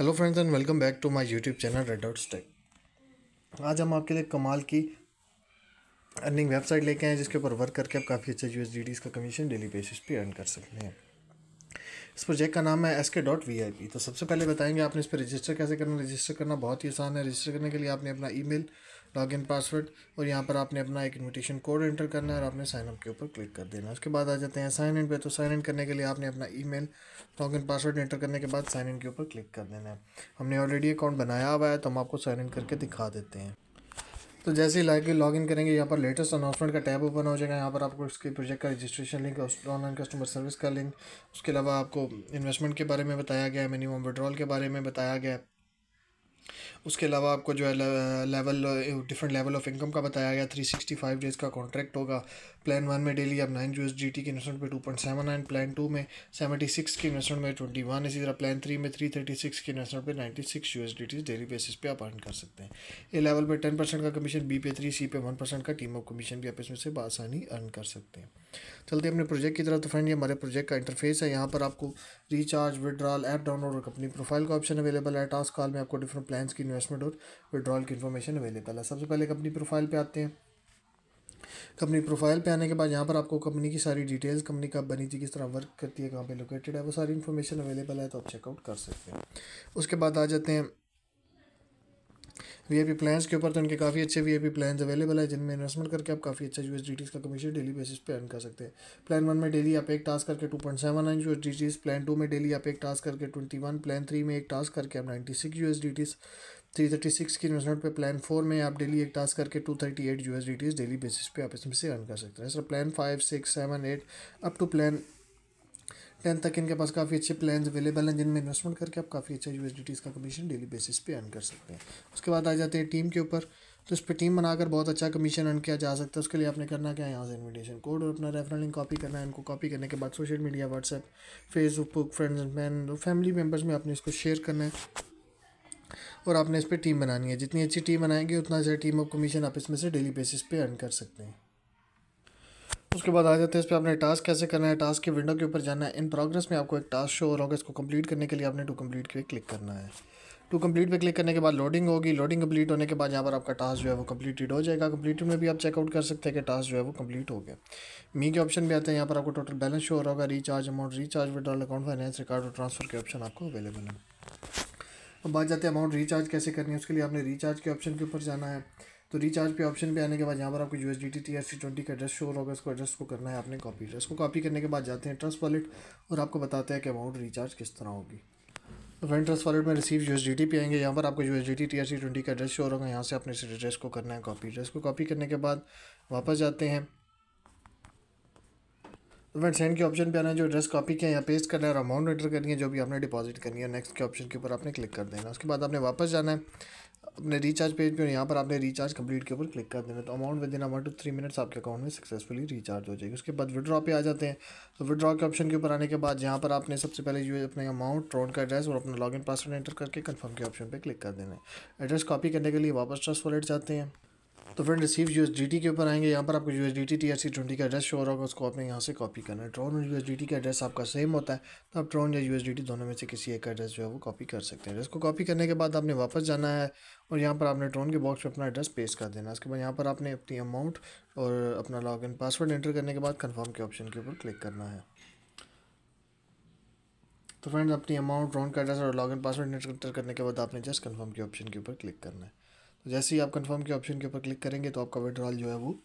hello friends and welcome back to my YouTube channel red out stake आज हम आपके लिए कमाल की अर्निंग वेबसाइट लेके आए हैं जिसके ऊपर वर्क करके आप काफ़ी अच्छे यू का कमीशन डेली बेसिस पे अर्न कर सकते हैं इस प्रोजेक्ट का नाम है एस के डॉट वी आई पी तो सबसे पहले बताएंगे आपने इस पर रजिस्टर कैसे करना रजिस्टर करना बहुत ही आसान है रजिस्टर करने के लिए आपने अपना ई लॉग इन पासवर्ड और यहाँ पर आपने अपना एक इन्विटेशन कोड एंटर करना है और आपने साइनअप के ऊपर क्लिक कर देना उसके बाद आ जाते हैं साइन इन पे तो साइन इन करने के लिए आपने अपना email log in password enter करने के बाद साइन इन के ऊपर क्लिक कर देना है हमने ऑलरेडी अकाउंट बनाया हुआ है तो हम आपको साइन इन करके दिखा देते हैं तो जैसे ही लाइक लॉग इन करेंगे यहाँ पर लेटेस्ट अनाउंसमेंट का टैब ओपन हो जाएगा यहाँ पर आपको उसके प्रोजेक्ट का registration link online customer service का लिंक उसके अलावा आपको इन्वेस्टमेंट के बारे में बताया गया है मिनिमम विड्रॉल के बारे में बताया गया है उसके अलावा आपको जो है level different level of income का बताया गया थ्री सिक्सटी फाइव डेज़ का कॉन्ट्रैक्ट होगा प्लान वन में डेली आप नाइन जो एस डी टी के इन्वेस्टमेंट पर two point seven nine plan two में सेवेंटी सिक्स के इन्वेस्टमेंट में ट्वेंटी वन इसी तरह प्लान थ्री में थ्री थर्टी सिक्स के इन्वेस्टमेंट पे ninety six U S D T daily basis पे आप अर्न कर सकते हैं ए लेवल पे टेन परसेंट का कमीशन बी पे थ्री सी पे वन परसेंट का टीम ऑफ कमीशन भी आप इसमें से आसानी अर्न कर सकते हैं चलते अपने प्रोजेक्ट की तरफ तो फ्रेंड ये हमारे प्रोजेक्ट का इंटरफेस है यहाँ पर आपको रिचार्ज विड्रॉल ऐप डाउनलोड और अपनी प्रोफाइल का ऑप्शन अवेलेबल है टास्क कॉल में आपको डिफरेंट प्लान प्लान्स की इन्वेस्टमेंट और विड्रॉल की इन्फॉर्मेशन अवेलेबल है सबसे पहले कंपनी प्रोफाइल पे आते हैं कंपनी प्रोफाइल पे आने के बाद यहाँ पर आपको कंपनी की सारी डिटेल्स कंपनी कब बनी थी किस तरह वर्क करती है कहाँ पे लोकेटेड है वो सारी इन्फॉर्मेशन अवेलेबल है तो आप चेकआउट कर सकते हैं उसके बाद आ जाते हैं वीआईपी प्लान्स के ऊपर तो इनके काफ़ी अच्छे वीआईपी प्लान्स अवेलेबल है जिनमें इन्वेस्टमेंट करके आप काफ़ी अच्छा यूएसडीटीज का कमीशन डेली बेसिस पे अर्न कर सकते हैं प्लान वन में डेली आप एक टास्क करके two point seven nine USDTs plan two में डेली आप एक टास्क करके ट्वेंटी वन प्लान थ्री में एक टास्क करके आप ninety six U three thirty six की इन्वेस्टमेंट पर प्लान फोर में आप डेली एक टास्क करके two thirty eight U daily basis पे आप इसमें से अर्न कर सकते हैं sir plan five six seven eight up to plan ten तक इनके पास काफ़ी अच्छे प्लान्स अवेलेबल हैं जिनमें इन्वेस्टमेंट करके आप काफ़ी अच्छा यू का कमीशन डेली बेसिस पे अर्न कर सकते हैं उसके बाद आ जाते हैं टीम के ऊपर तो इस पर टीम बनाकर बहुत अच्छा कमीशन अर्न किया जा सकता है उसके लिए आपने करना क्या है यहाँ से इन्विटेशन कोड और अपना रेफरल लिंक कॉपी करना है इनको कॉपी करने के बाद social media WhatsApp Facebook friends man family members में आपने इसको शेयर करना है और आपने इस पर टीम बनानी है जितनी अच्छी टीम बनाएंगे उतना अच्छा टीम ऑफ कमीशन आप इसमें से डेली बेसिस पे अर्न कर सकते हैं उसके बाद आ जाते हैं इस पर आपने टास्क कैसे करना है टास्क की विंडो के ऊपर जाना है इन प्रोग्रेस में आपको एक टास्क शो और होगा इसको कंप्लीट करने के लिए आपने टू कंप्लीट पे क्लिक करना है टू कंप्लीट पे क्लिक करने के बाद लोडिंग होगी लोडिंग कंप्लीट होने के बाद यहाँ पर आपका टास्क जो है वो कंप्लीटेड हो जाएगा कंप्लीटेड में भी आप चेकआउट कर सकते हैं कि टास्क जो है वो कम्प्लीट हो गया मी के ऑप्शन भी आते हैं यहाँ पर आपको टोटल बैलेंस शो होगा recharge amount recharge withdrawal account finance record और ट्रांसफर के ऑप्शन आपको अवेलेबल है अब बात जाते हैं अमाउंट रिचार्ज कैसे करनी है उसके लिए आपने रिचार्ज के ऑप्शन के ऊपर जाना है तो रिचार्ज पे ऑप्शन पे आने के बाद यहाँ पर आपको U S D T T R C twenty का एड्रेस शो होगा उसको एड्रेस को करना है आपने कॉपी एड्रेस को कॉपी करने के बाद जाते हैं ट्रस्ट वॉलेट और आपको बताते हैं कि अमाउंट रिचार्ज किस तरह होगी तो फ्रेंड ट्रस्ट वॉलेट में receive U S D T पे आएंगे यहाँ पर आपको U S D T T R C twenty का एड्रेस शो होगा यहाँ से आपने इस एड्रेस को करना है कॉपी एड्रेस को कॉपी करने के बाद वापस जाते हैं तो फ्रेंड सेंड के ऑप्शन पे आना है जो एड्रेस कॉपी किया यहाँ पेस्ट करना है और अमाउंट एंटर करनी है जो भी आपने डिपॉजिट करनी है नेक्स्ट के ऑप्शन के ऊपर आपने क्लिक कर देना उसके बाद आपने वापस जाना है अपने रिचार्ज पेज पे और यहाँ पर आपने रिचार्ज कंप्लीट के ऊपर क्लिक कर देना है तो amount within amount two three minutes आपके अकाउंट में सक्सेसफुली रिचार्ज हो जाएगी उसके बाद विड्रॉ पे आ जाते हैं तो विड्रॉ के ऑप्शन के ऊपर आने के बाद यहाँ पर आपने सबसे पहले यू अपने अमाउंट ट्रोन का एड्रेस और अपना लॉग पासवर्ड एंटर करके कन्फर्म के ऑप्शन पर क्लिक कर देना है एड्रेस कॉपी करने के लिए वापस ट्रस्ट वॉलेट जाते हैं तो फ्रेंड रिसीव यू एस के ऊपर आएंगे यहाँ पर आपको यू एस टी का एड्रेस शो हो रहा होगा उसको आपने यहाँ से कॉपी करना है ट्रॉन और यू का एड्रेस आपका सेम होता है तो आप ट्रॉन या यू दोनों में से किसी एक का एड्रेस जो है वो कॉपी कर सकते हैं एड्रेस को कॉपी करने के बाद आपने वापस जाना है और यहाँ पर आपने ट्रॉन के बॉक्स पर अपना एड्रेस पेस्ट कर देना है उसके बाद यहाँ पर आपने अपनी अमाउंट और अपना लॉग इन पासवर्ड एंटर करने के बाद कन्फर्म के ऑप्शन के ऊपर क्लिक करना है तो फ्रेंड अपनी अमाउंट ड्रॉन का एड्रेस और लॉग इन पासवर्ड एंटर करने के बाद आपने जस्ट कन्फर्म के ऑप्शन के ऊपर क्लिक करना है तो जैसे ही आप कंफर्म के ऑप्शन के ऊपर क्लिक करेंगे तो आपका विड्रॉल जो है वो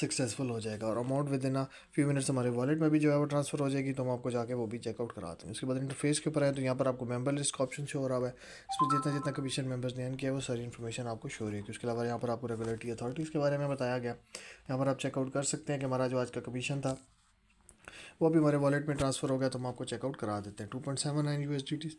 सक्सेसफुल हो जाएगा और amount within a few minutes हमारे वॉलेट में भी जो है वो ट्रांसफर हो जाएगी तो हम आपको जाके वो भी चेकआउट कराते हैं उसके बाद इंटरफेस के ऊपर आए तो यहाँ पर आपको मेंबर लिस्ट का ऑप्शन शो हो रहा है इसमें जितना जितना कमीशन मेंबर्स ने अर्न किया वो सारी इन्फॉर्मेशन आपको शो रही है उसके अलावा यहाँ पर आपको रेगुलेटरी अथॉरिटीज़ के बारे में बताया गया यहाँ पर आप चेकआउट कर सकते हैं कि हमारा जो आज का कमीशन था वो अभी हमारे वॉलेट में ट्रांसफ़र हो गया तो हम आपको चेकआउट करा देते हैं two point seven nine U S D T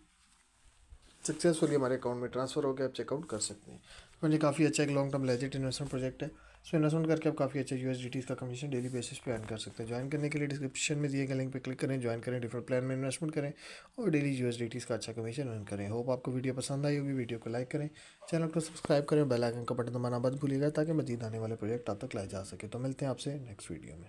successfully हमारे अकाउंट में ट्रांसफर हो गया आप चेकआउट कर सकते हैं तो काफ़ी अच्छा एक long term legit investment project है सो इन्वेस्टमेंट करके आप काफ़ी अच्छा यू का कमीशन डेली बेसिस पे अर्न कर सकते हैं ज्वाइन करने के लिए डिस्क्रिप्शन में दिए गए लिंक पे क्लिक करें ज्वाइन करें डिफरेंट प्लान में इन्वेस्टमेंट करें और डेली यू का अच्छा कमीशन अर्न करें होप आपको वीडियो पसंद आई होगी वीडियो को लाइक करें चैनल को सब्सक्राइब करें बेल आइकन का बटन दबाना बद भूलिएगा ताकि मजीद आने वाले प्रोजेक्ट आप तक लाए जा सके तो मिलते हैं आपसे नेक्स्ट वीडियो में